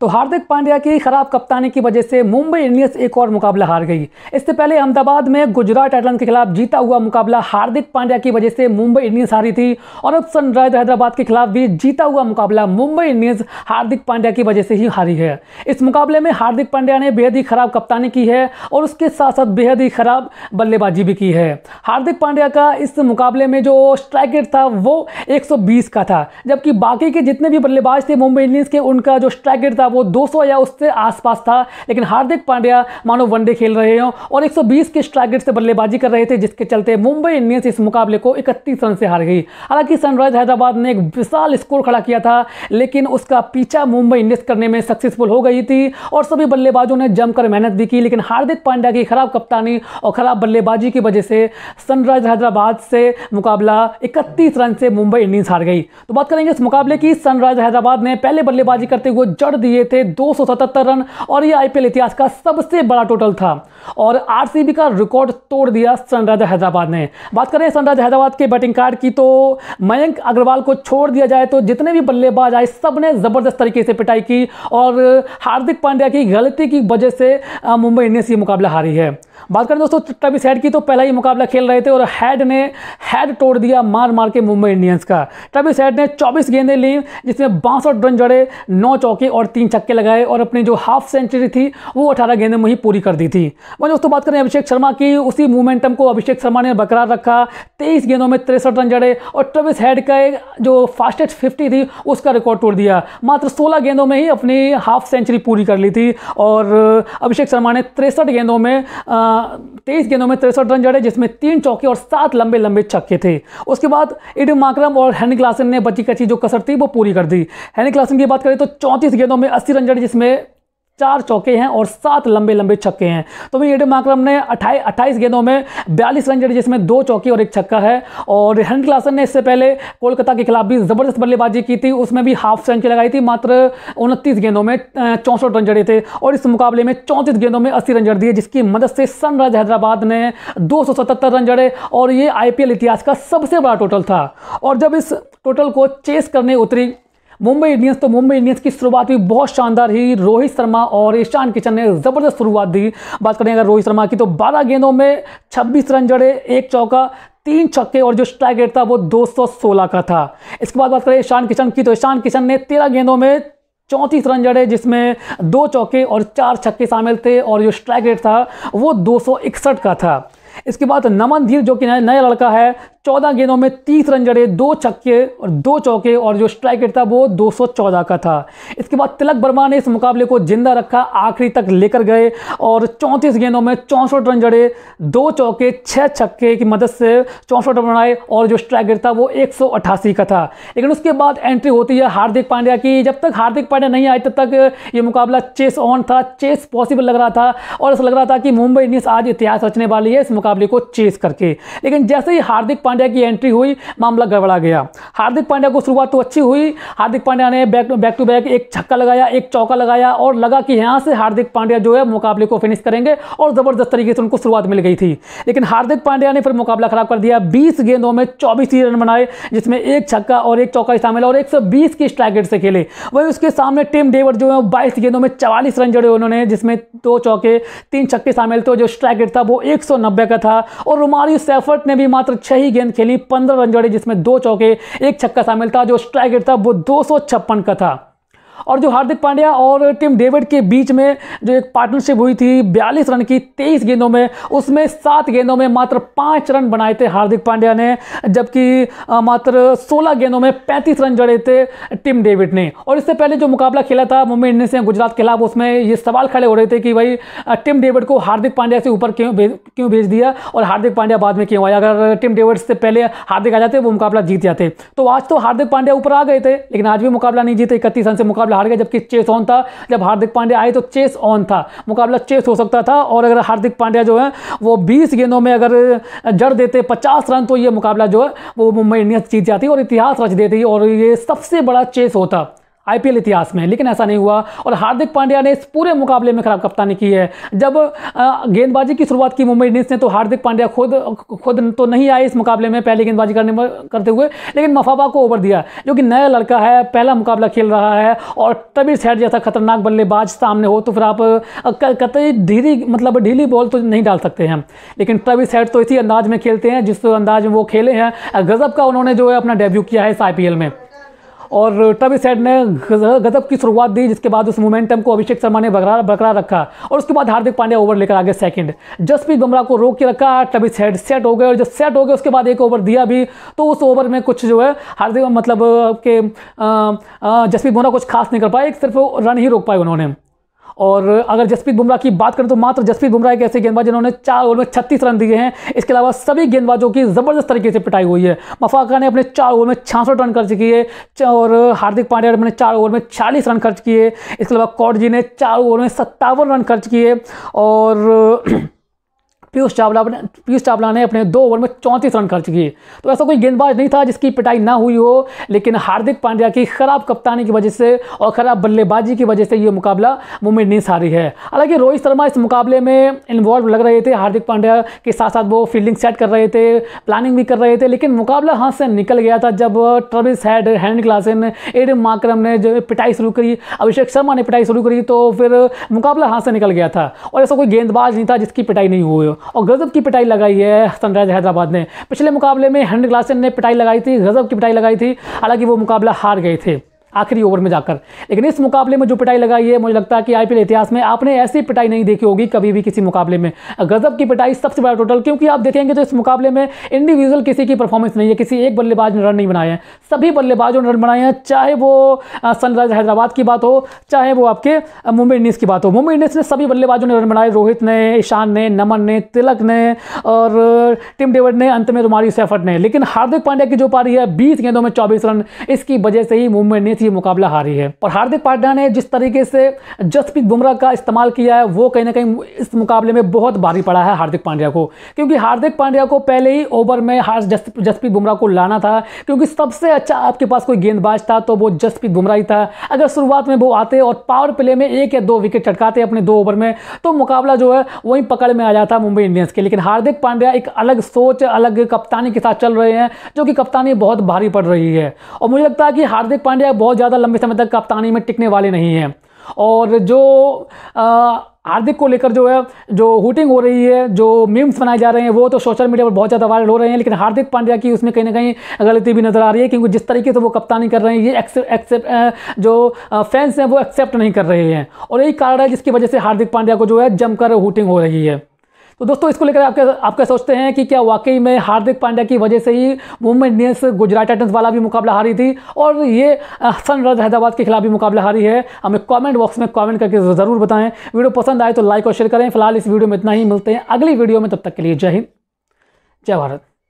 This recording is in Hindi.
तो हार्दिक पांड्या की खराब कप्तानी की वजह से मुंबई इंडियंस एक और मुकाबला हार गई इससे पहले अहमदाबाद में गुजरात टाइटन के खिलाफ जीता हुआ मुकाबला हार्दिक पांड्या की वजह से मुंबई इंडियंस हारी थी और अब सनराइज हैदराबाद के खिलाफ भी जीता हुआ मुकाबला मुंबई इंडियंस हार्दिक पांड्या की वजह से ही हारी है इस मुकाबले में हार्दिक पांड्या ने बेहद ही खराब कप्तानी की है और उसके साथ साथ बेहद ही खराब बल्लेबाजी भी की है हार्दिक पांड्या का इस मुकाबले में जो स्ट्राइक रेट था वो 120 का था जबकि बाकी के जितने भी बल्लेबाज थे मुंबई इंडियंस के उनका जो स्ट्राइक रेट था था वो 200 या उससे आसपास था लेकिन हार्दिक पांड्या मानो वनडे खेल रहे हों और 120 के स्ट्राइक रेट से बल्लेबाजी कर रहे थे जिसके चलते मुंबई इंडियंस इस मुकाबले को इकतीस रन से हार गई हालांकि सनराइज हैदराबाद ने एक विशाल स्कोर खड़ा किया था लेकिन उसका पीछा मुंबई इंडियंस करने में सक्सेसफुल हो गई थी और सभी बल्लेबाजों ने जमकर मेहनत भी की लेकिन हार्दिक पांड्या की खराब कप्तानी और खराब बल्लेबाजी की वजह से सनराइज हैदराबाद से मुकाबला इकतीस रन से मुंबई इंडियंस हार गई तो बात करेंगे इस मुकाबले की सनराइज हैदराबाद ने पहले बल्लेबाजी करते हुए जड़ दिए किए थे दो रन और ये आईपीएल इतिहास का सबसे बड़ा टोटल था और आरसीबी का रिकॉर्ड तोड़ दिया सनराइजर हैदराबाद ने बात करें सनराइजर हैदराबाद के बैटिंग कार्ड की तो मयंक अग्रवाल को छोड़ दिया जाए तो जितने भी बल्लेबाज आए सब ने ज़बरदस्त तरीके से पिटाई की और हार्दिक पांड्या की गलती की वजह से मुंबई इंडियंस ये मुकाबला हारी है बात करें दोस्तों ट्रविस हेड की तो पहला ही मुकाबला खेल रहे थे और हेड ने हेड तोड़ दिया मार मार के मुंबई इंडियंस का ट्रविस हेड ने 24 गेंदें ली जिसमें बासठ रन जड़े नौ चौके और तीन छक्के लगाए और अपनी जो हाफ सेंचुरी थी वो अठारह गेंदें में ही पूरी कर दी थी वहीं दोस्तों बात करें अभिषेक शर्मा की उसी मोमेंटम को अभिषेक शर्मा ने बरकरार रखा तेईस गेंदों में तिरसठ रन जड़े और ट्रविस हेड का एक जो फास्टेस्ट फिफ्टी थी उसका रिकॉर्ड तोड़ दिया मात्र सोलह गेंदों में ही अपनी हाफ सेंचुरी पूरी कर ली थी और अभिषेक शर्मा ने तिरसठ गेंदों में तेईस गेंदों में तिरसठ रन जड़े जिसमें तीन चौके और सात लंबे लंबे छक्के थे उसके बाद इड माक्रम और हैनी क्लासन ने बची कची जो कसर थी वो पूरी कर दी हैनी क्लासन की बात करें तो चौंतीस गेंदों में अस्सी रन जड़े जिसमें चार चौके हैं और सात लंबे लंबे छक्के हैं तो वही एडम माक्रम ने अट्ठाई अट्ठाईस गेंदों में बयालीस रन जड़े जिसमें दो चौके और एक छक्का है और हेनरी क्लासन ने इससे पहले कोलकाता के खिलाफ भी ज़बरदस्त बल्लेबाजी की थी उसमें भी हाफ सेंचुरी लगाई थी मात्र उनतीस गेंदों में चौंसठ रन जड़े थे और इस मुकाबले में चौंतीस गेंदों में अस्सी रन जड़ दिए जिसकी मदद से सनराइज हैदराबाद ने दो रन जड़े और ये आई इतिहास का सबसे बड़ा टोटल था और जब इस टोटल को चेस करने उतरी मुंबई इंडियंस तो मुंबई इंडियंस की शुरुआत भी बहुत शानदार ही रोहित शर्मा और ईशान किशन ने ज़बरदस्त शुरुआत दी बात करें अगर रोहित शर्मा की तो बारह गेंदों में छब्बीस रन जड़े एक चौका तीन छक्के और जो स्ट्राइक रेट था वो 216 का था इसके बाद बात करें ईशान किशन की तो ईशान किशन ने तेरह गेंदों में चौंतीस रन जड़े जिसमें दो चौके और चार छक्के शामिल थे और जो स्ट्राइक रेट था वो दो का था इसके बाद नमन धीर जो कि नया लड़का है चौदह गेंदों में तीस रन जड़े दो छक्के और दो चौके और जो स्ट्राइक रेट था वो 214 का था इसके बाद तिलक वर्मा ने इस मुकाबले को जिंदा रखा आखिरी तक लेकर गए और चौंतीस गेंदों में चौंसठ रन जड़े दो चौके छः छक्के की मदद से चौंसठ रन बनाए और जो स्ट्राइक रेट था वो एक का था लेकिन उसके बाद एंट्री होती है हार्दिक पांड्या की जब तक हार्दिक पांड्या नहीं आए तब तक ये मुकाबला चेस ऑन था चेस पॉसिबल लग रहा था और ऐसा लग रहा था कि मुंबई इंडियंस आज इतिहास रचने वाली है इस मुकाबले को चेस करके लेकिन जैसे ही हार्दिक पांड्या की एंट्री हुई मामला गड़बड़ा गया हार्दिक पांड्या को शुरुआत तो अच्छी हुई हार्दिक पांड्या ने बैक बैक टू बैक एक छक्का लगाया एक चौका लगाया और लगा कि यहाँ से हार्दिक पांड्या जो है मुकाबले को फिनिश करेंगे और ज़बरदस्त तरीके से उनको शुरुआत मिल गई थी लेकिन हार्दिक पांड्या ने फिर मुकाबला खराब कर दिया बीस गेंदों में चौबीस ही रन बनाए जिसमें एक छक्का और एक चौका शामिल और एक की स्ट्राइक रेट से खेले वहीं उसके सामने टीम डेवर जो है बाईस गेंदों में चवालीस रन जड़े उन्होंने जिसमें दो चौके तीन छक्के शामिल थे जो स्ट्राइक रेट था वो एक का था और रुमारी सैफर्ट ने भी मात्र छह ही गेंद खेली पंद्रह रन जड़े जिसमें दो चौके एक छक्का शामिल था जो स्ट्राइक रेट था वो दो का था और जो हार्दिक पांड्या और टिम डेविड के बीच में जो एक पार्टनरशिप हुई थी बयालीस रन की तेईस गेंदों में उसमें सात गेंदों में मात्र पाँच रन बनाए थे हार्दिक पांड्या ने जबकि मात्र सोलह गेंदों में पैंतीस रन जड़े थे टिम डेविड ने और इससे पहले जो मुकाबला खेला था मुंबई इंडियंस ने गुजरात के खिलाफ उसमें ये सवाल खड़े हो रहे थे कि भाई टिम डेविड को हार्दिक पांड्या से ऊपर क्यों भेज क्यों भेज दिया और हार्दिक पांड्या बाद में क्यों आया अगर टिम डेविड से पहले हार्दिक आ जाते वो मुकाबला जीत जाते तो आज तो हार्दिक पांड्या ऊपर आ गए थे लेकिन आज भी मुकाबला नहीं जीते इकतीस रन से मुकाबला मुकाबला हार गया जबकि चेस ऑन था जब हार्दिक पांड्या आए तो चेस ऑन था मुकाबला चेस हो सकता था और अगर हार्दिक पांड्या जो है वो बीस गेंदों में अगर जड़ देते पचास रन तो ये मुकाबला जो है वो मुंबई इंडियंस जीत जाती और इतिहास रच देती और ये सबसे बड़ा चेस होता आईपीएल इतिहास में लेकिन ऐसा नहीं हुआ और हार्दिक पांड्या ने इस पूरे मुकाबले में खराब कप्तानी की है जब गेंदबाजी की शुरुआत की मुंबई इंडियंस ने तो हार्दिक पांड्या खुद खुद तो नहीं आए इस मुकाबले में पहले गेंदबाजी करने करते हुए लेकिन मफाबा को ओवर दिया जो कि नया लड़का है पहला मुकाबला खेल रहा है और तभी सैड जैसा खतरनाक बल्लेबाज सामने हो तो फिर आप कतई ढीली मतलब ढीली बॉल तो नहीं डाल सकते हैं लेकिन तभी सैड तो इसी अंदाज में खेलते हैं जिस अंदाज में वो खेले हैं गज़ब का उन्होंने जो है अपना डेब्यू किया है इस आईपीएल में और ट्रविसैड ने गजब की शुरुआत दी जिसके बाद उस मोमेंटम को अभिषेक शर्मा ने बरकरार बरकरार रखा और उसके बाद हार्दिक पांड्या ओवर लेकर आगे सेकंड जसप्रीत बुमराह को रोक के रखा ट्रविस हेड सेट हो गए और जब सेट हो गए उसके बाद एक ओवर दिया भी तो उस ओवर में कुछ जो है हार्दिक मतलब के जसप्रीत बुमराह कुछ खास नहीं कर पाए सिर्फ रन ही रोक पाए उन्होंने और अगर जसप्रीत बुमराह की बात करें तो मात्र जसप्रीत बुमराह एक ऐसे गेंदबाज जिन्होंने चार ओवर में छत्तीस रन दिए हैं इसके अलावा सभी गेंदबाजों की ज़बरदस्त तरीके से पिटाई हुई है मफाका ने अपने चार ओवर में छियासठ रन खर्च किए और हार्दिक पांड्या ने अपने चार ओवर में चालीस रन खर्च किए इसके अलावा कौट जी ने चार ओवर में सत्तावन रन खर्च किए और पीयूष चावला ने पीयूष चावला ने अपने दो ओवर में चौंतीस रन खर्च किए तो ऐसा कोई गेंदबाज नहीं था जिसकी पिटाई ना हुई हो लेकिन हार्दिक पांड्या की खराब कप्तानी की वजह से और खराब बल्लेबाजी की वजह से ये मुकाबला मुंबई इंडियंस हारी है हालांकि रोहित शर्मा इस मुकाबले में इन्वॉल्व लग रहे थे हार्दिक पांड्या के साथ साथ वो फील्डिंग सेट कर रहे थे प्लानिंग भी कर रहे थे लेकिन मुकाबला हाथ से निकल गया था जब ट्रविस हैड हैंड क्लासन एड माक्रम ने जो पिटाई शुरू करी अभिषेक शर्मा ने पिटाई शुरू करी तो फिर मुकाबला हाथ से निकल गया था और ऐसा कोई गेंदबाज नहीं था जिसकी पिटाई नहीं हुई और गज़ब की पिटाई लगाई है सनराइज़ हैदराबाद ने पिछले मुकाबले में हैंड ग्लासन ने पिटाई लगाई थी गज़ब की पिटाई लगाई थी हालांकि वो मुकाबला हार गए थे आखिरी ओवर में जाकर लेकिन इस मुकाबले में जो पिटाई लगाई है मुझे लगता है कि आईपीएल इतिहास में आपने ऐसी पिटाई नहीं देखी होगी कभी भी किसी मुकाबले में गजब की पिटाई सबसे बड़ा टोटल क्योंकि आप देखेंगे तो इस मुकाबले में इंडिविजुअल किसी की परफॉर्मेंस नहीं है किसी एक बल्लेबाज ने रन नहीं बनाए हैं सभी बल्लेबाजों ने रन बनाए हैं चाहे वो सनराइजर हैदराबाद की बात हो चाहे वो आपके मुंबई इंडियंस की बात हो मुंबई इंडियंस ने सभी बल्लेबाजों ने रन बनाए रोहित ने ईशान ने नमन ने तिलक ने और टिम डेविड ने अंत में तुम्हारी तो सैफट ने लेकिन हार्दिक पांड्या की जो पारी है बीस गेंदों में चौबीस रन इसकी वजह से ही मुंबई इंडियंस से ये मुकाबला हारी है और हार्दिक पांड्या ने जिस तरीके से जसप्रीत बुमराह का इस्तेमाल किया है वो कहीं ना कहीं इस मुकाबले में बहुत भारी पड़ा है हार्दिक पांड्या को क्योंकि हार्दिक पांड्या को पहले ही ओवर में जसप्रीत बुमराह को लाना था क्योंकि सबसे अच्छा आपके पास कोई गेंदबाज था तो वो जसप्रीत बुमराह ही था अगर शुरुआत में वो आते और पावर प्ले में एक या दो विकेट चटकाते अपने दो ओवर में तो मुकाबला जो है वहीं पकड़ में आ जाता मुंबई इंडियंस के लेकिन हार्दिक पांड्या एक अलग सोच अलग कप्तानी के साथ चल रहे हैं जो कि कप्तानी बहुत भारी पड़ रही है और मुझे लगता है कि हार्दिक पांड्या बहुत बहुत ज़्यादा लंबे समय तक कप्तानी में टिकने वाले नहीं हैं और जो हार्दिक को लेकर जो है जो हुटिंग हो रही है जो मीम्स बनाए जा रहे हैं वो तो सोशल मीडिया पर बहुत ज़्यादा वायरल हो रहे हैं लेकिन हार्दिक पांड्या की उसमें कहीं ना कहीं गलती भी नज़र आ रही है क्योंकि जिस तरीके से वो कप्तानी कर रहे हैं ये एक्सेप्ट जो फैंस हैं वो एक्सेप्ट नहीं कर रहे हैं और यही कारण है जिसकी वजह से हार्दिक पांड्या को जो है जमकर हुटिंग हो रही है तो दोस्तों इसको लेकर आपके आपका सोचते हैं कि क्या वाकई में हार्दिक पांड्या की वजह से ही मुंबई इंडियंस गुजरात टाइटन्स वाला भी मुकाबला हारी थी और ये सनराइज हैदराबाद के खिलाफ भी मुकाबला हारी है हमें कॉमेंट बॉक्स में कॉमेंट करके ज़रूर बताएं वीडियो पसंद आए तो लाइक और शेयर करें फिलहाल इस वीडियो में इतना ही मिलते हैं अगली वीडियो में तब तक के लिए जय हिंद जय भारत